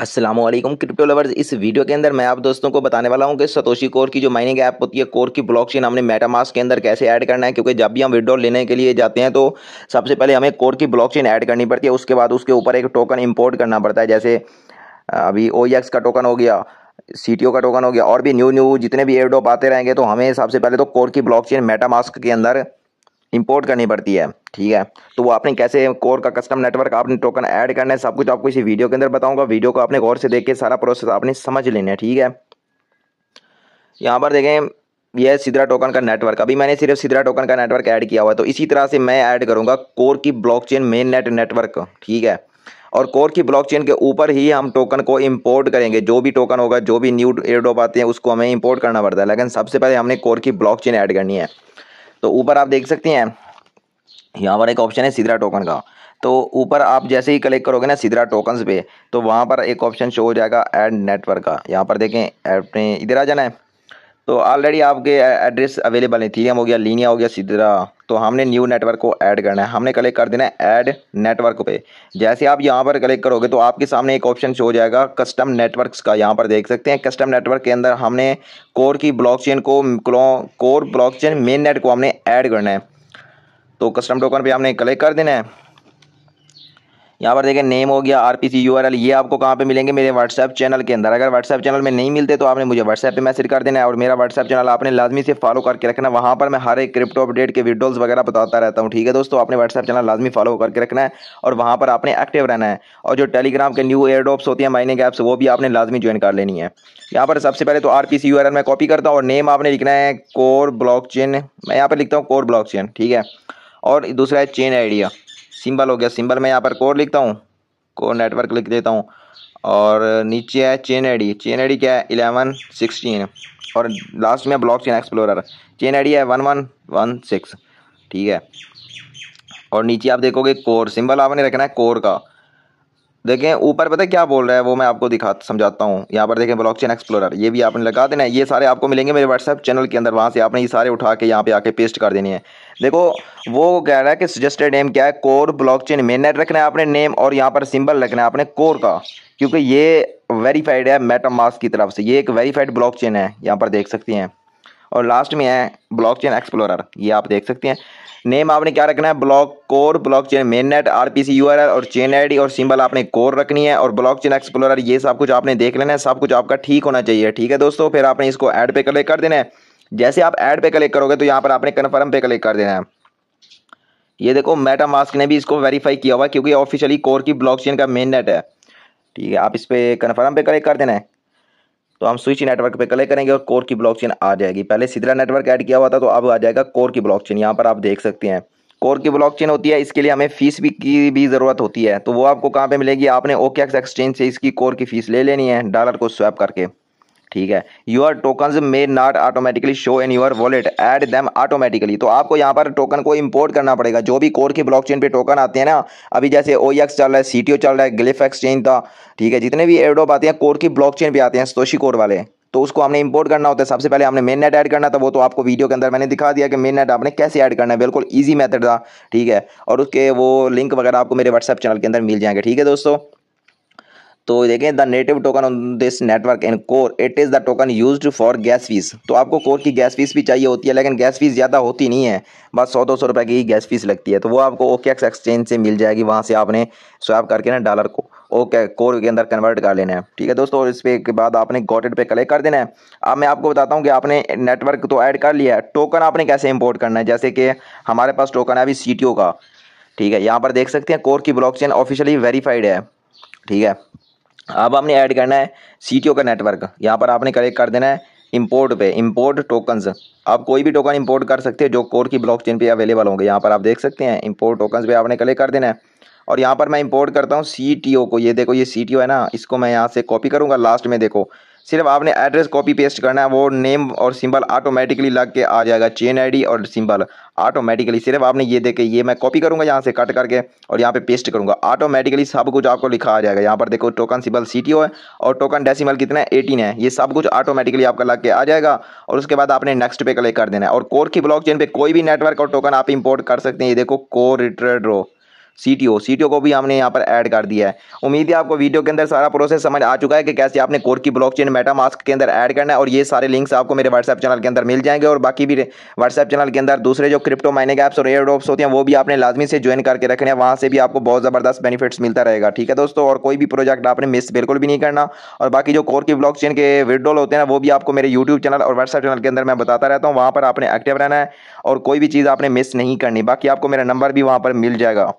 Aslam crypto lovers इस video के अंदर मैं आप दोस्तों को बताने वाला हूं कि सतोशी कोर की जो माइनिंग ऐप होती है कोर की ब्लॉकचेन हमने मेटामास के अंदर कैसे ऐड करना है क्योंकि जब भी हम विड्रॉल लेने के लिए जाते हैं तो सबसे पहले हमें कोर की ब्लॉकचेन ऐड करनी पड़ती है उसके बाद उसके ऊपर एक टोकन इम्पोर्ट करना पड़ता है जैसे अभी ओ e का टोकन हो गया सी का टोकन हो गया और भी न्यू न्यू जितने भी एयरडॉप आते रहेंगे तो हमें सबसे पहले तो कोर की चेन मेटामास्क के अंदर इंपोर्ट करनी पड़ती है ठीक है तो वो आपने कैसे कोर का कस्टम नेटवर्क आपने टोकन ऐड करना है सब कुछ तो आपको इसी वीडियो के अंदर बताऊंगा वीडियो को आपने गौर से देख के सारा प्रोसेस आपने समझ लेना है ठीक है यहाँ पर देखें यह सिद्रा टोकन का नेटवर्क अभी मैंने सिर्फ सिद्रा टोकन का नेटवर्क ऐड किया हुआ है तो इसी तरह से मैं ऐड करूँगा कोर की चेन मेन नेट नेटवर्क ठीक है और कोर की ब्लॉकचेन के ऊपर ही हम टोकन को इंपोर्ट करेंगे जो भी टोकन होगा जो भी न्यू एयरडॉप आते हैं उसको हमें इंपोर्ट करना पड़ता है लेकिन सबसे पहले हमने कोर की ब्लॉकचेन ऐड करनी है तो ऊपर आप देख सकते हैं यहाँ पर एक ऑप्शन है सिदरा टोकन का तो ऊपर आप जैसे ही कलेक्ट करोगे ना सिदरा टोकन पे तो वहाँ पर एक ऑप्शन शो हो जाएगा ऐड नेटवर्क का यहाँ पर देखें ऐप इधर आ जाना है तो ऑलरेडी आपके एड्रेस अवेलेबल है थीरियम हो गया लीनिया हो गया सीधा तो हमने न्यू नेटवर्क को ऐड करना है हमने कलेक्ट कर देना है ऐड नेटवर्क पे जैसे आप यहाँ पर कलेक्ट करोगे तो आपके सामने एक ऑप्शन शो हो जाएगा कस्टम नेटवर्क्स का यहाँ पर देख सकते हैं कस्टम नेटवर्क के अंदर हमने कोर की ब्लॉकचेन को कोर ब्लॉकचेन मेन नेट को हमने ऐड करना है तो कस्टम टोकन पर हमने कलेक्ट कर देना है यहाँ पर देखें नेम हो गया R P C U R L ये आपको कहाँ पे मिलेंगे मेरे व्हाट्सएप चैनल के अंदर अगर व्हाट्सएप चैनल में नहीं मिलते तो आपने मुझे व्हाट्सएप पे मैसेज कर देना है और मेरा व्हाट्सएप चैनल आपने लाजमी से फॉलो करके रखना वहाँ पर मैं हर एक क्रिप्टो अपडेट के वीडियोज़ वगैरह बताता रहता हूँ ठीक है दोस्तों आपने व्हाट्सएप चैनल लाजमी फॉलो करके रखना है और वहाँ पर आपने एक्टिव रहना है और जो टेलीग्राम के न्यू एयर ड्रॉप्स होती हैं माइनिंग ऐप्स वो भी आपने लाजमी ज्वाइन कर लेनी है यहाँ पर सबसे पहले तो R P C U R L में कॉपी करता हूँ और नेम आपने लिखना है कोर ब्लॉक चेन मैं यहाँ पर लिखता हूँ कोर ब्लॉक चेन ठीक है और दूसरा है चेन आइडिया सिंबल हो गया सिंबल में यहाँ पर कोर लिखता हूँ कोर नेटवर्क लिख देता हूँ और नीचे है chain I D chain I D क्या है इलेवन सिक्सटीन और लास्ट में block chain explorer chain I D है वन वन वन सिक्स ठीक है और नीचे आप देखोगे कोर सिंबल आपने रखना है कोर का देखें ऊपर पता है क्या बोल रहा है वो मैं आपको दिखा समझाता हूँ यहाँ पर देखें ब्लॉक चेन एक्सप्लोरर ये भी आपने लगा देना है ये सारे आपको मिलेंगे मेरे व्हाट्सएप चैनल के अंदर वहाँ से आपने ये सारे उठा के यहाँ पे आके पेस्ट कर देने हैं देखो वो कह रहा है कि सजेस्टेड नेम क्या है कोर ब्लॉकचेन मेनर रखना है आपने नेम और यहाँ पर सिंबल रखना है आपने कोर का क्योंकि ये वेरीफाइड है मेटामास्क की तरफ से ये एक वेरीफाइड ब्लॉकचेन है यहाँ पर देख सकती हैं और लास्ट में है ब्लॉकचेन एक्सप्लोरर ये आप देख सकते हैं नेम आपने क्या रखना है block core block chain main net R P C U R और चेन आई डी और सिंबल आपने कोर रखनी है और ब्लॉक चेन एक्सप्लोरर ये सब कुछ आपने देख लेना है सब कुछ आपका ठीक होना चाहिए ठीक है दोस्तों फिर आपने इसको ऐड पे कर देना है जैसे आप एड पे क्लिक करोगे तो यहाँ पर आपने कन्फर्म पे क्लिक कर देना है ये देखो मेटा मास्क ने भी इसको वेरीफाई किया हुआ क्योंकि ऑफिशियली कोर की ब्लॉकचेन का मेन नेट है ठीक है आप इस पर कन्फर्म पे क्लिक कर देना है तो हम स्विच नेटवर्क पे क्लिक करेंगे और कोर की ब्लॉकचेन आ जाएगी पहले सिद्रा नेटवर्क ऐड किया हुआ था तो अब आ जाएगा कोर की ब्लॉकचेन यहाँ पर आप देख सकते हैं कोर की ब्लॉकचेन होती है इसके लिए हमें फीस भी की भी ज़रूरत होती है तो वो आपको कहाँ पर मिलेगी आपने ओके एक्सचेंज से इसकी कोर की फीस ले लेनी है डॉलर को स्वैप करके ठीक है your token may not automatically show in your wallet add them automatically तो आपको यहाँ पर टोकन को इम्पोर्ट करना पड़ेगा जो भी कोर के चेन पे टोकन आते हैं ना अभी जैसे ओ एक्स e चल रहा है सी टी ओ चल रहा है ग्लिफ एक्सचेंज था ठीक है जितने भी एडोप आते हैं कोर की ब्लॉक चेन पर आते हैं स्तोशी कोर वाले तो उसको हमने इंपोर्ट करना होता है सबसे पहले हमने मेन नेट ऐड करना था वो तो आपको वीडियो के अंदर मैंने दिखा दिया कि मेन नेट आपने कैसे ऐड करना है बिल्कुल ईजी मेथड था ठीक है और उसके वो लिंक वगैरह आपको मेरे व्हाट्सएप चैनल के अंदर मिल जाएंगे ठीक है दोस्तों तो देखें the native token on this network in core it is the token use for gas fees तो आपको कोर की गैस फीस भी चाहिए होती है लेकिन गैस फीस ज़्यादा होती नहीं है बस सौ दो सौ रुपये की गैस फीस लगती है तो वो आपको ओके एक्स एक्सचेंज से मिल जाएगी वहाँ से आपने स्वैप करके ना डॉलर को ओके कोर के अंदर कन्वर्ट कर लेना है ठीक है दोस्तों और इस पे के बाद आपने गॉटेड पे कलेक्ट कर देना है अब मैं आपको बताता हूँ कि आपने नेटवर्क तो ऐड कर लिया है टोकन आपने कैसे इम्पोर्ट करना है जैसे कि हमारे पास टोकन है अभी सी का ठीक है यहाँ पर देख सकते हैं कोर की चेन ऑफिशियली वेरीफाइड है ठीक है अब आपने ऐड करना है सी का नेटवर्क यहाँ पर आपने कलेक्ट कर देना है इंपोर्ट पे इंपोर्ट टोकन्स आप कोई भी टोकन इंपोर्ट कर सकते हैं जो कोर की ब्लॉकचेन पे अवेलेबल होंगे यहाँ पर आप देख सकते हैं इंपोर्ट टोकन्स पे आपने कलेक्ट कर देना है और यहाँ पर मैं इंपोर्ट करता हूँ सी टी ओ को ये देखो ये सी टी ओ है ना इसको मैं यहाँ से कॉपी करूँगा लास्ट में देखो सिर्फ आपने एड्रेस कॉपी पेस्ट करना है वो नेम और सिंबल ऑटोमेटिकली लग के आ जाएगा चेन आईडी और सिंबल ऑटोमेटिकली सिर्फ आपने ये देखे ये मैं कॉपी करूंगा यहाँ से कट करके और यहाँ पे पेस्ट करूँगा ऑटोमेटिकली सब कुछ आपको लिखा आ जाएगा यहाँ पर देखो टोकन सिंबल सी है और टोकन डेसिमल कितना है एटीन है ये सब कुछ ऑटोमेटिकली आपका लग के आ जाएगा और उसके बाद आपने नेक्स्ट पे क्लिक कर देना है और कोर की ब्लॉक चेन पर कोई भी नेटवर्क और टोकन आप इम्पोर्ट कर सकते हैं ये देखो कोर रिट्रेड्रो C T O C T O को भी हमने यहाँ पर ऐड कर दिया है उम्मीद है आपको वीडियो के अंदर सारा प्रोसेस समझ आ चुका है कि कैसे आपने कोर की ब्लॉक चेन मेटा मास्क के अंदर ऐड करना है और ये सारे लिंक्स आपको मेरे व्हाट्सएप चैनल के अंदर मिल जाएंगे और बाकी भी व्हाट्सएप चैनल के अंदर दूसरे जो क्रिप्टो माइनिंग ऐप्स और एयर ड्रॉप्स होते हैं वो भी आपने लाजमी से ज्वाइन करके रखने हैं वहाँ से भी आपको बहुत ज़बरदस्त बेनिफिट्स मिलता रहेगा ठीक है दोस्तों और कोई भी प्रोजेक्ट आपने मिस बिल्कुल भी नहीं करना और बाकी जो कोर की ब्लॉक चेन के विड्रॉल होते हैं वो भी आपको मेरे यूट्यूब चैनल और व्हाट्सएप चैनल के अंदर मैं बताता रहता हूँ वहाँ पर आपने एक्टिव रहना है और कोई भी चीज़ आपने मिस नहीं करनी बाकी आपको मेरा नंबर भी वहाँ पर मिल जाएगा